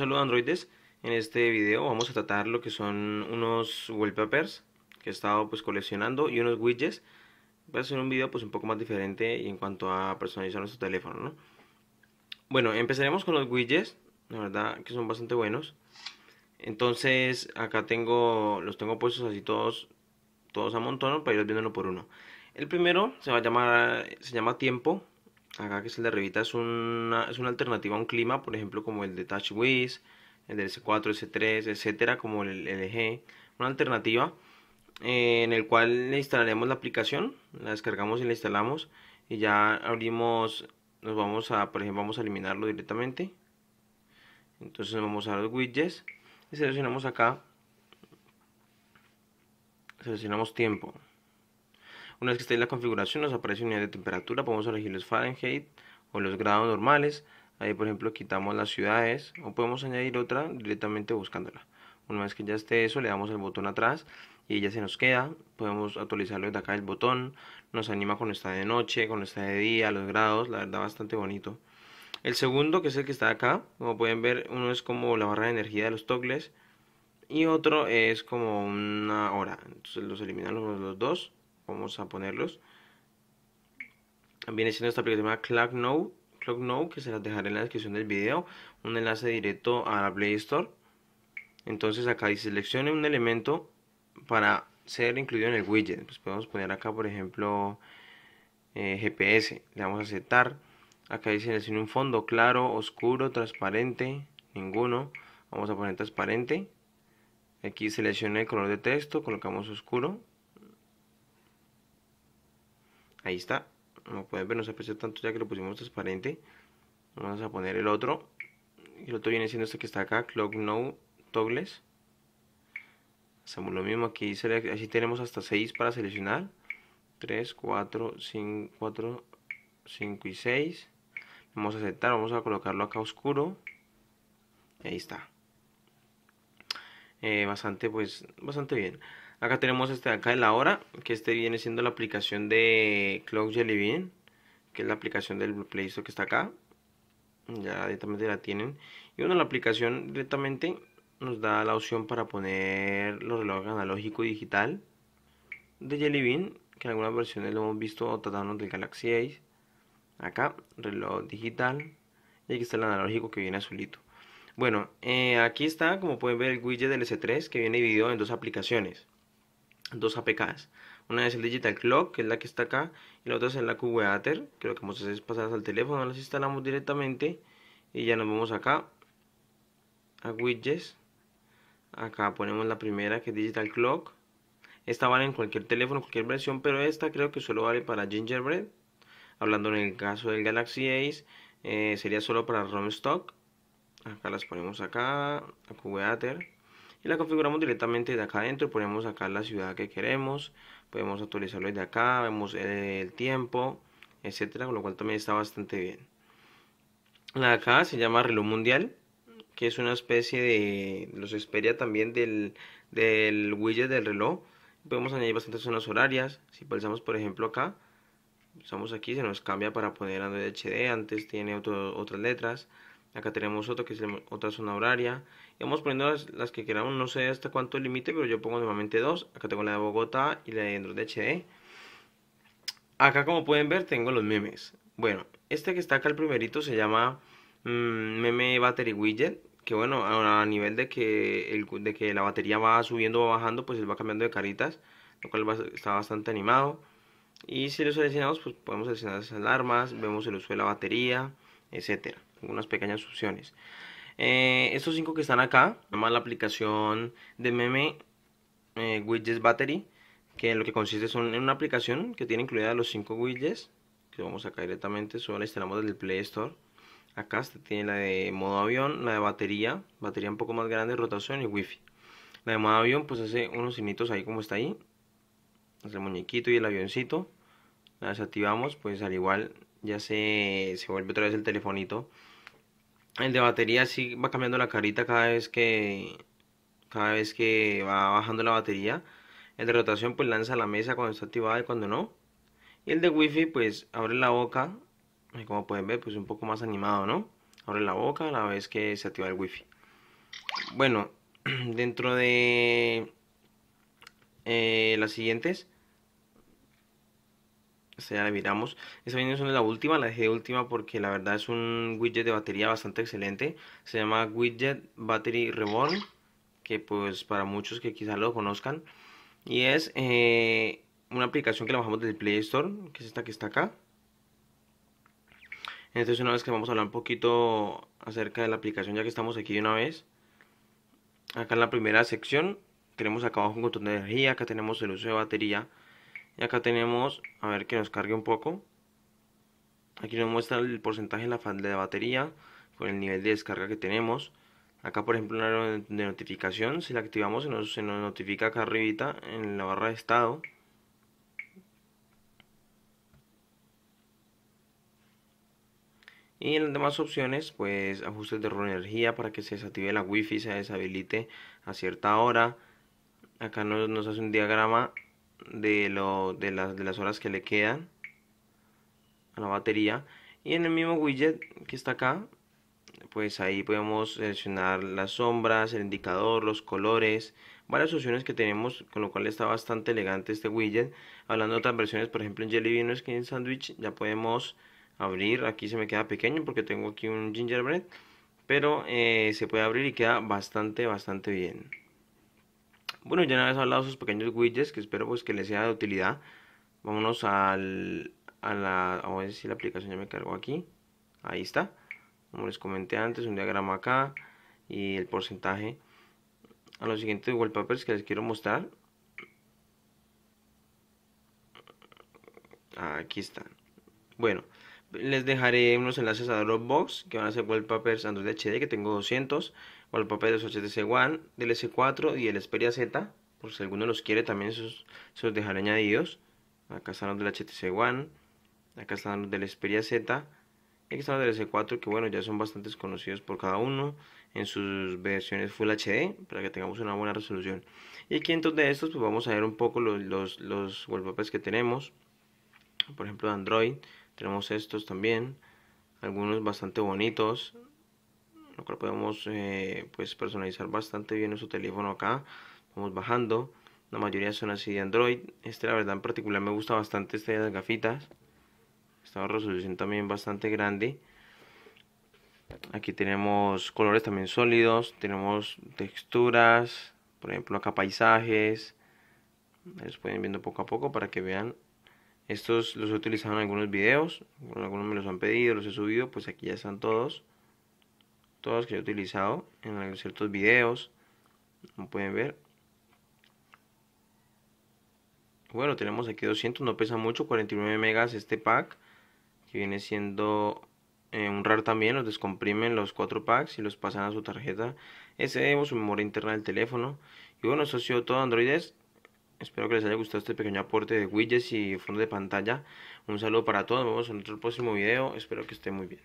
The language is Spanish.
Saludos androides, en este video vamos a tratar lo que son unos wallpapers que he estado pues coleccionando y unos widgets va a ser un video pues un poco más diferente y en cuanto a personalizar nuestro teléfono ¿no? bueno empezaremos con los widgets la verdad que son bastante buenos entonces acá tengo los tengo puestos así todos todos a montón para ir viendo uno por uno el primero se va a llamar se llama tiempo acá que es el de es una, es una alternativa a un clima, por ejemplo, como el de TouchWiz, el del S4, S3, etcétera, como el LG, una alternativa eh, en el cual le instalaremos la aplicación, la descargamos y la instalamos y ya abrimos, nos vamos a, por ejemplo, vamos a eliminarlo directamente. Entonces vamos a los widgets y seleccionamos acá, seleccionamos tiempo. Una vez que esté en la configuración nos aparece unidad de temperatura, podemos elegir los Fahrenheit o los grados normales. Ahí por ejemplo quitamos las ciudades o podemos añadir otra directamente buscándola. Una vez que ya esté eso le damos el botón atrás y ya se nos queda. Podemos actualizarlo desde acá el botón. Nos anima cuando está de noche, cuando está de día, los grados, la verdad bastante bonito. El segundo que es el que está acá, como pueden ver uno es como la barra de energía de los toggles y otro es como una hora. Entonces los eliminamos los dos vamos a ponerlos. Viene siendo esta aplicación llamada Cloud que se las dejaré en la descripción del video, un enlace directo a la Play Store. Entonces acá dice seleccione un elemento para ser incluido en el widget. Pues podemos poner acá, por ejemplo, eh, GPS. Le vamos a aceptar. Acá dice seleccione un fondo claro, oscuro, transparente, ninguno. Vamos a poner transparente. Aquí selecciona el color de texto, colocamos oscuro. Ahí está. Como pueden ver, no se aprecia tanto ya que lo pusimos transparente. Vamos a poner el otro. El otro viene siendo este que está acá, Clock No Toggles. Hacemos lo mismo aquí. Así tenemos hasta 6 para seleccionar. 3, 4, 5, 4, 5 y 6. Vamos a aceptar. Vamos a colocarlo acá oscuro. Ahí está. Eh, bastante, pues, bastante bien. Acá tenemos este de acá de la hora, que este viene siendo la aplicación de Clock Jelly Bean, que es la aplicación del Play que está acá. Ya directamente la tienen. Y bueno, la aplicación directamente nos da la opción para poner los relojes analógico y digital de Jelly Bean, que en algunas versiones lo hemos visto tratando del Galaxy Ace. Acá, reloj digital. Y aquí está el analógico que viene azulito. Bueno, eh, aquí está, como pueden ver, el widget del S3 que viene dividido en dos aplicaciones dos APKs. Una es el Digital Clock, que es la que está acá, y la otra es la QWAter, que lo que vamos a hacer es pasarlas al teléfono, las instalamos directamente y ya nos vamos acá a Widgets. Acá ponemos la primera que es Digital Clock. Esta vale en cualquier teléfono, cualquier versión, pero esta creo que solo vale para Gingerbread. Hablando en el caso del Galaxy Ace, eh, sería solo para ROM Stock. Acá las ponemos acá, a y la configuramos directamente de acá adentro ponemos acá la ciudad que queremos podemos actualizarlo desde acá vemos eh, el tiempo etcétera con lo cual también está bastante bien la de acá se llama reloj mundial que es una especie de los Xperia también del, del widget del reloj podemos añadir bastantes zonas horarias si pulsamos por ejemplo acá pulsamos aquí se nos cambia para poner Android HD antes tiene otras letras Acá tenemos otro que es otra zona horaria. Y vamos poniendo las, que queramos, no sé hasta cuánto el límite, pero yo pongo normalmente dos. Acá tengo la de Bogotá y la de Android HD. Acá como pueden ver tengo los memes. Bueno, este que está acá el primerito se llama mm, meme battery widget. Que bueno, a, nivel de que, el, de que la batería va subiendo o bajando, pues él va cambiando de caritas. Lo cual está bastante animado. Y si los seleccionamos, pues podemos seleccionar las alarmas, vemos el uso de la batería, etcétera unas pequeñas opciones. Eh, estos cinco que están acá, llama la aplicación de meme eh, widgets battery, que lo que consiste son en una aplicación que tiene incluida los cinco widgets, que vamos acá directamente, solo la instalamos desde el Play Store. Acá se tiene la de modo avión, la de batería, batería un poco más grande, rotación y wifi. La de modo avión pues hace unos signitos ahí como está ahí, hace el muñequito y el avioncito. La desactivamos, pues al igual ya se, se vuelve otra vez el telefonito el de batería sí va cambiando la carita cada vez que cada vez que va bajando la batería. El de rotación pues lanza la mesa cuando está activada y cuando no. Y el de wifi pues abre la boca, como pueden ver pues un poco más animado, ¿no? Abre la boca a la vez que se activa el wifi. Bueno, dentro de eh, las siguientes ya la miramos. Esta viene es la última, la dejé de última porque la verdad es un widget de batería bastante excelente. Se llama Widget Battery Reborn, que pues para muchos que quizás lo conozcan. Y es eh, una aplicación que la bajamos del Play Store, que es esta que está acá. Entonces una vez que vamos a hablar un poquito acerca de la aplicación, ya que estamos aquí de una vez. Acá en la primera sección tenemos acá abajo un botón de energía, acá tenemos el uso de batería, y acá tenemos, a ver que nos cargue un poco. Aquí nos muestra el porcentaje de la, batería con el nivel de descarga que tenemos. Acá por ejemplo una de notificación, si la activamos se nos, se nos notifica acá arribita en la barra de estado. Y en las demás opciones, pues ajustes de energía para que se desactive la wifi, se deshabilite a cierta hora. Acá nos, nos hace un diagrama de, lo, de, las horas que le quedan a la batería. Y en el mismo widget que está acá, pues ahí podemos seleccionar las sombras, el indicador, los colores, varias opciones que tenemos, con lo cual está bastante elegante este widget. Hablando de otras versiones, por ejemplo en Jelly Bean Skin Sandwich ya podemos abrir, aquí se me queda pequeño porque tengo aquí un gingerbread, pero eh, se puede abrir y queda bastante, bastante bien. Bueno, ya una hablado de esos pequeños widgets que espero pues que les sea de utilidad. Vámonos al, a la... Vamos a ver si la aplicación ya me cargo aquí. Ahí está. Como les comenté antes, un diagrama acá y el porcentaje. A los siguientes wallpapers que les quiero mostrar. Aquí están. Bueno, les dejaré unos enlaces a Dropbox que van a ser wallpapers Android HD que tengo 200, wallpapers HTC One, del S4 y el Xperia Z, por si alguno los quiere también se los dejaré añadidos. Acá están los del HTC One, acá están los del Xperia Z, y aquí están los del S4 que bueno ya son bastantes conocidos por cada uno en sus versiones Full HD para que tengamos una buena resolución. Y aquí entonces de estos pues vamos a ver un poco los, los wallpapers que tenemos, por ejemplo Android. Tenemos estos también, algunos bastante bonitos, lo cual podemos eh, pues personalizar bastante bien nuestro teléfono acá. Vamos bajando, la mayoría son así de Android. Este la verdad en particular me gusta bastante, este de las gafitas. Esta resolución también bastante grande. Aquí tenemos colores también sólidos, tenemos texturas, por ejemplo acá paisajes. Les pueden viendo poco a poco para que vean estos los he utilizado en algunos videos, algunos me los han pedido, los he subido, pues aquí ya están todos. Todos que he utilizado en ciertos videos, como pueden ver. Bueno, tenemos aquí 200, no pesa mucho, 49 megas este pack, que viene siendo eh, un RAR también, los descomprimen los cuatro packs y los pasan a su tarjeta SD o su memoria interna del teléfono. Y bueno, eso ha sido todo Androides, Espero que les haya gustado este pequeño aporte de widgets y fondo de pantalla. Un saludo para todos, nos vemos en otro próximo video, espero que estén muy bien.